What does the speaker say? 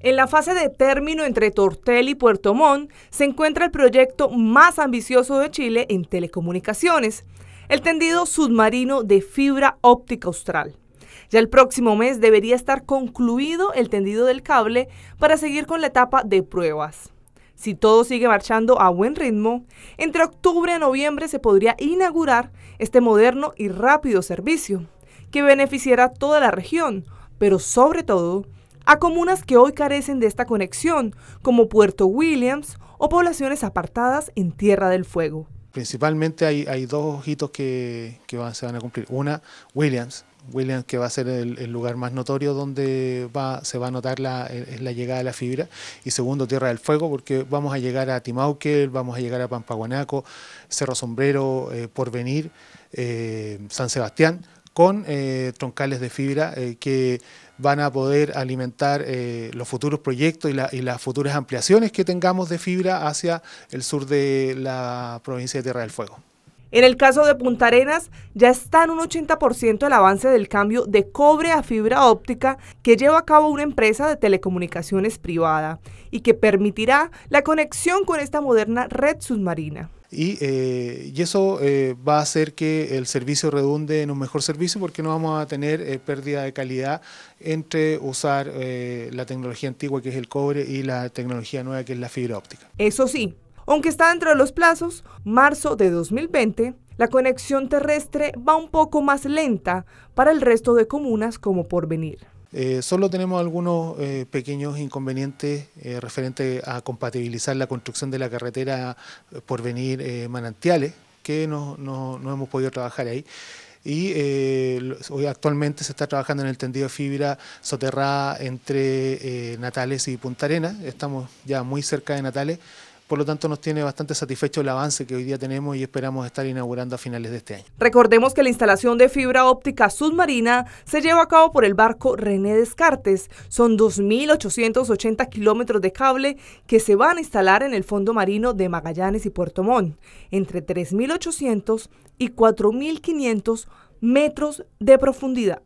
En la fase de término entre Tortel y Puerto Montt se encuentra el proyecto más ambicioso de Chile en telecomunicaciones, el tendido submarino de fibra óptica austral. Ya el próximo mes debería estar concluido el tendido del cable para seguir con la etapa de pruebas. Si todo sigue marchando a buen ritmo, entre octubre y noviembre se podría inaugurar este moderno y rápido servicio, que beneficiará a toda la región, pero sobre todo a comunas que hoy carecen de esta conexión, como Puerto Williams o poblaciones apartadas en Tierra del Fuego. Principalmente hay, dos ojitos que, se van a cumplir. Una, Williams, Williams, que va a ser el, lugar más notorio donde se va a notar la, llegada de la fibra. Y segundo, Tierra del Fuego, porque vamos a llegar a Timauquel, vamos a llegar a Pampaguanaco, Cerro Sombrero, eh, Porvenir, eh, San Sebastián con eh, troncales de fibra eh, que van a poder alimentar eh, los futuros proyectos y, las futuras ampliaciones que tengamos de fibra hacia el sur de la provincia de Tierra del Fuego. En el caso de Punta Arenas, ya está en un 80% el avance del cambio de cobre a fibra óptica que lleva a cabo una empresa de telecomunicaciones privada y que permitirá la conexión con esta moderna red submarina. Y, eh, eso eh, va a hacer que el servicio redunde en un mejor servicio porque no vamos a tener eh, pérdida de calidad entre usar la tecnología antigua que es el cobre y la tecnología nueva que es la fibra óptica. Eso sí, aunque está dentro de los plazos, marzo de 2020, la conexión terrestre va un poco más lenta para el resto de comunas como Porvenir. Eh, solo tenemos algunos eh, pequeños inconvenientes eh, referentes a compatibilizar la construcción de la carretera Porvenir Manantiales, que no, hemos podido trabajar ahí y hoy actualmente se está trabajando en el tendido de fibra soterrada entre Natales y Punta Arenas, estamos ya muy cerca de Natales, por lo tanto, nos tiene bastante satisfecho el avance que hoy día tenemos y esperamos estar inaugurando a finales de este año. Recordemos que la instalación de fibra óptica submarina se lleva a cabo por el barco René Descartes. Son 2.880 kilómetros de cable que se van a instalar en el fondo marino de Magallanes y Puerto Montt, entre 3.800 y 4.500 metros de profundidad.